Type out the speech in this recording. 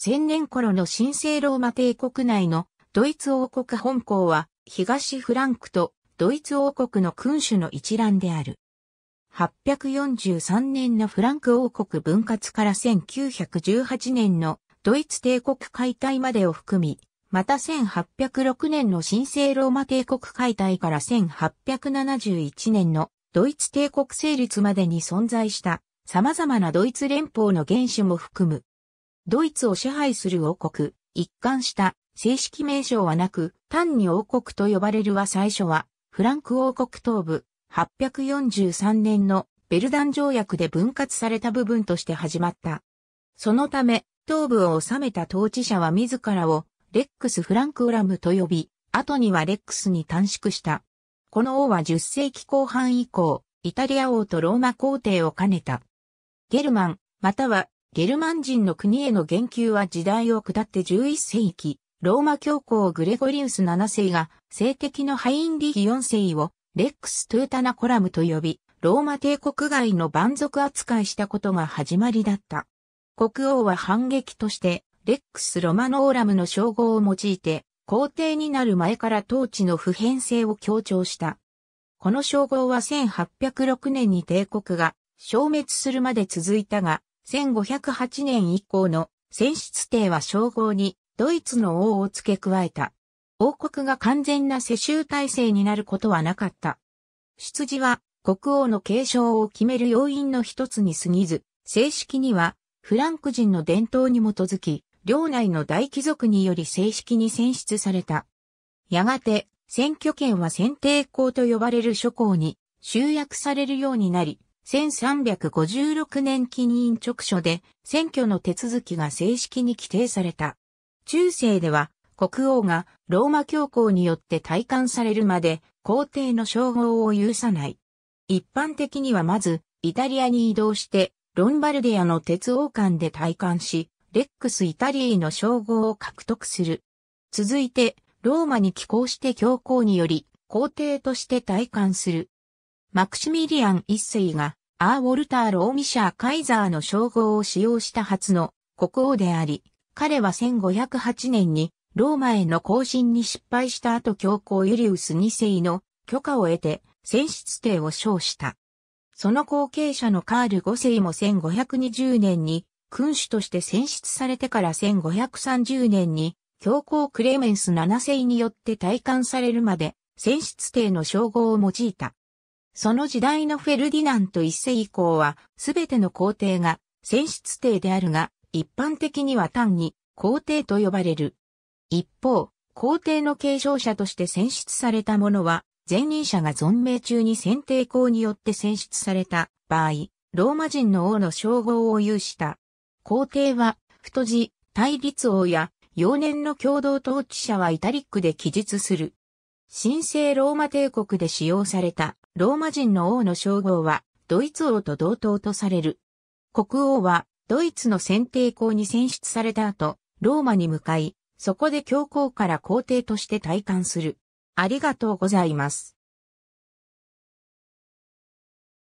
千年頃の神聖ローマ帝国内のドイツ王国本校は東フランクとドイツ王国の君主の一覧である。843年のフランク王国分割から1918年のドイツ帝国解体までを含み、また1806年の神聖ローマ帝国解体から1871年のドイツ帝国成立までに存在した様々なドイツ連邦の原種も含むドイツを支配する王国、一貫した正式名称はなく、単に王国と呼ばれるは最初は、フランク王国東部、843年のベルダン条約で分割された部分として始まった。そのため、東部を治めた統治者は自らを、レックス・フランクウラムと呼び、後にはレックスに短縮した。この王は10世紀後半以降、イタリア王とローマ皇帝を兼ねた。ゲルマン、またはゲルマン人の国への言及は時代を下って11世紀、ローマ教皇グレゴリウス7世が、性的のハインリヒ4世を、レックス・トゥータナコラムと呼び、ローマ帝国外の蛮族扱いしたことが始まりだった。国王は反撃として、レックス・ロマノーラムの称号を用いて、皇帝になる前から統治の普遍性を強調した。この称号は1806年に帝国が消滅するまで続いたが、1508年以降の選出帝は称号にドイツの王を付け加えた。王国が完全な世襲体制になることはなかった。出自は国王の継承を決める要因の一つに過ぎず、正式にはフランク人の伝統に基づき、領内の大貴族により正式に選出された。やがて、選挙権は選定校と呼ばれる諸校に集約されるようになり、1356年記任直書で選挙の手続きが正式に規定された。中世では国王がローマ教皇によって退官されるまで皇帝の称号を許さない。一般的にはまずイタリアに移動してロンバルディアの鉄王館で退官し、レックス・イタリーの称号を獲得する。続いて、ローマに寄港して教皇により、皇帝として退官する。マクシミリアン一世がアー・ウォルター・ローミシャー・カイザーの称号を使用した初の国王であり、彼は1508年にローマへの行進に失敗した後教皇ユリウス2世の許可を得て選出帝を称した。その後継者のカール5世も1520年に君主として選出されてから1530年に教皇クレメンス7世によって退官されるまで選出帝の称号を用いた。その時代のフェルディナント一世以降は、すべての皇帝が、選出帝であるが、一般的には単に、皇帝と呼ばれる。一方、皇帝の継承者として選出された者は、前任者が存命中に選定校によって選出された場合、ローマ人の王の称号を有した。皇帝は、太字、対立王や、幼年の共同統治者はイタリックで記述する。神聖ローマ帝国で使用されたローマ人の王の称号は、ドイツ王と同等とされる。国王は、ドイツの選定校に選出された後、ローマに向かい、そこで教皇から皇帝として退官する。ありがとうございます。